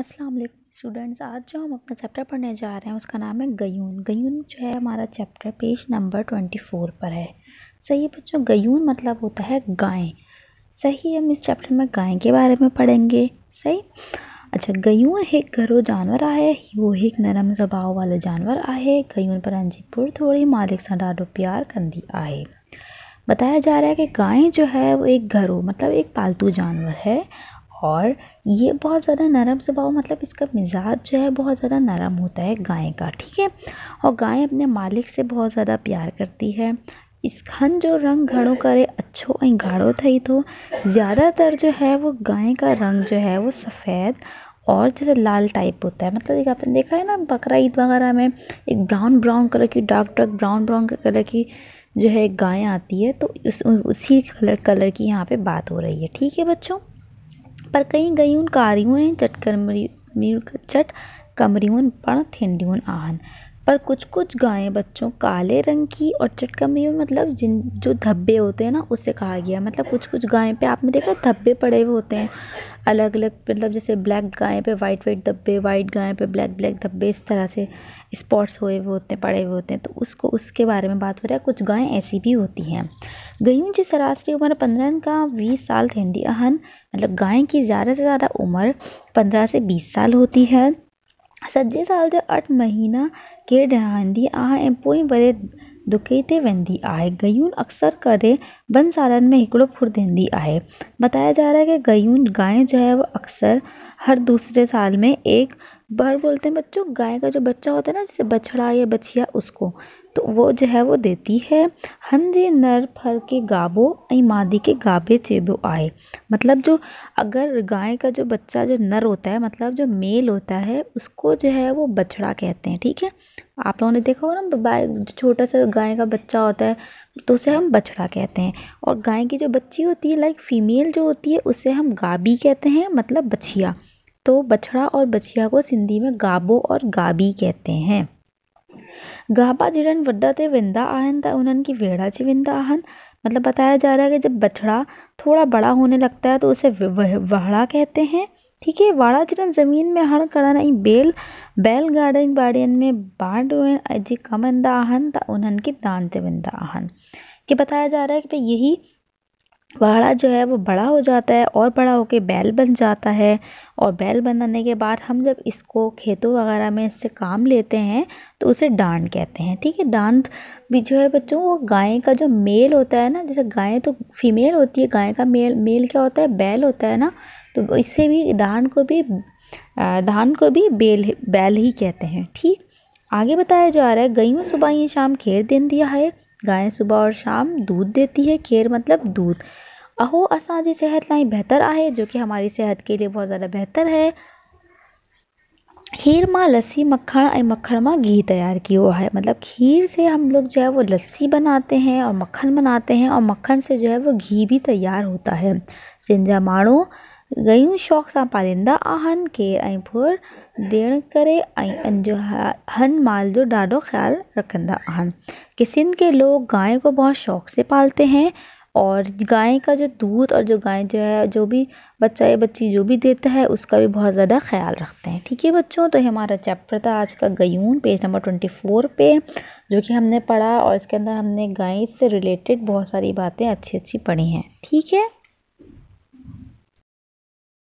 अस्सलाम वालेकुम स्टूडेंट्स आज जो हम अपना चैप्टर पढ़ने जा रहे हैं उसका नाम है गयून गयून जो है हमारा chapter page number twenty four पर है सही है बच्चों गयून मतलब होता है गाय सही हम इस चैप्टर में गाय के बारे में पढ़ेंगे सही अच्छा गयून एक घरों जानवर आए वो एक नरम स्वभाव वाले जानवर आए गयून पर अंजीपुर थोड़ी मालिक से ॾाढो प्यार कंदी आए बताया जा रहा है कि गाय जो है वो एक घरों मतलब एक पालतू जानवर है और ये बहुत ज़्यादा नरम स्वभाव मतलब इसका मिजाज जो है बहुत ज़्यादा नरम होता है गाय का ठीक है और गाय अपने मालिक से बहुत ज़्यादा प्यार करती है इस खन जो रंग का करे अच्छो ऐं गाढ़ो था तो ज़्यादातर जो है वो गाय का रंग जो है वो सफ़ेद और जैसे लाल टाइप होता है मतलब एक आपने देखा है ना बकरा ईद वगैरह में एक ब्राउन ब्राउन कलर की dark dark brown brown colour की जो है गाय आती है तो उस उसी कलर कलर की यहाँ पे बात हो रही है ठीक है बच्चों पर कई गयूं कारियूं चट चटकमरियूं चट कमरियूं पण थींदियूं आहिनि पर कुछ कुछ गायें बच्चों काले रंग की और में मतलब जिन जो धब्बे होते हैं ना उसे कहा गया मतलब कुछ कुछ गायें पे आपने देखा धब्बे पड़े हुए होते हैं अलग अलग मतलब जैसे ब्लैक गायें पे वाइट वाइट धब्बे वाइट गायें पे ब्लैक ब्लैक धब्बे इस तरह से स्पॉट्स हुए हुए होते हैं पड़े हुए होते हैं तो उसको उसके बारे में बात हो रहा है कुछ गायें ऐसी भी होती हैं गईयों की सरासरी उम्र पंद्रह का बीस साल थे अहन मतलब गाय की ज़्यादा से ज़्यादा उम्र पंद्रह से बीस साल होती है सजे साल के अठ महीना के डी आई वे दुखे ते वी है गयून अक्सर करे साल में फुर देंदी है बताया जा रहा है कि गयून गाय जो है वो अक्सर हर दूसरे साल में एक बार बोलते हैं बच्चों गाय का जो बच्चा होता है ना जैसे बछड़ा या बछिया उसको तो वो जो है वो देती है हंजे नर फर के गाबो ए मादी के गाबे चेबो आए मतलब जो अगर गाय का जो बच्चा जो नर होता है मतलब जो मेल होता है उसको जो है वो बछड़ा कहते हैं ठीक है आप लोगों ने देखा हो ना छोटा सा गाय का बच्चा होता है तो उसे हम बछड़ा कहते हैं और गाय की जो बच्ची होती है लाइक फीमेल जो होती है उसे हम गाबी कहते हैं मतलब बछिया तो बछड़ा और बछिया को सिंधी में गाबो और गाबी कहते हैं गाबा जहिड़नि वॾा ते वेंदा आहिनि त उन्हनि की वेड़ा अची वेंदा आहिनि मतलब बताया जा रहा है कि जब बछड़ा थोड़ा बड़ा होने लगता है तो उसे वहड़ा कहते हैं ठीक है वाड़ा जन ज़मीन में हण करण ऐं बेल बैलगाड़ियुनि बाड़ियन में बांड अॼु कमु ईंदा आहिनि त उन्हनि खे दान ते वेंदा आहिनि कि बताया जा रहा है कि भई यही फाड़ा जो है वो बड़ा हो जाता है और बड़ा होके बैल बन जाता है और बैल बनाने के बाद हम जब इसको खेतों वगैरह में इससे काम लेते हैं तो उसे डांड कहते हैं ठीक है डांड भी जो है बच्चों वो गाय का जो मेल होता है ना जैसे गाय तो फीमेल होती है गाय का मेल मेल क्या होता है बैल होता है ना तो इससे भी धान को भी धान को भी बेल बैल ही कहते हैं ठीक आगे बताया जा रहा है गई सुबह ये शाम खेर दिन दिया है गाय सुबह और शाम दूध देती है खेर मतलब दूध अहो असाजी सेहत लाई बेहतर आए जो कि हमारी सेहत के लिए बहुत ज़्यादा बेहतर है खीर माँ लस्सी मक्खन और मक्खन माँ घी तैयार किया है मतलब खीर से हम लोग जो है वो लस्सी बनाते हैं और मक्खन बनाते हैं और मक्खन से जो है वो घी भी तैयार होता है सिंजा माणो घणियूं शौक़ से पालींदा आहन केरु फुर फुड़ कर हन माल जो ॾाढो ख्याल रखा आहिनि किसिन के लोग गाय को बहुत शौक़ से पालते हैं और गाय का जो दूध और जो गाय जो है जो भी बच्चा या बच्ची जो भी देता है उसका भी बहुत ज़्यादा ख्याल रखते हैं ठीक है बच्चों तो हमारा चैप्टर था आज का गयून पेज नंबर ट्वेंटी फोर पे जो कि हमने पढ़ा और इसके अंदर हमने गाय से रिलेटेड बहुत सारी बातें अच्छी अच्छी पढ़ी हैं ठीक है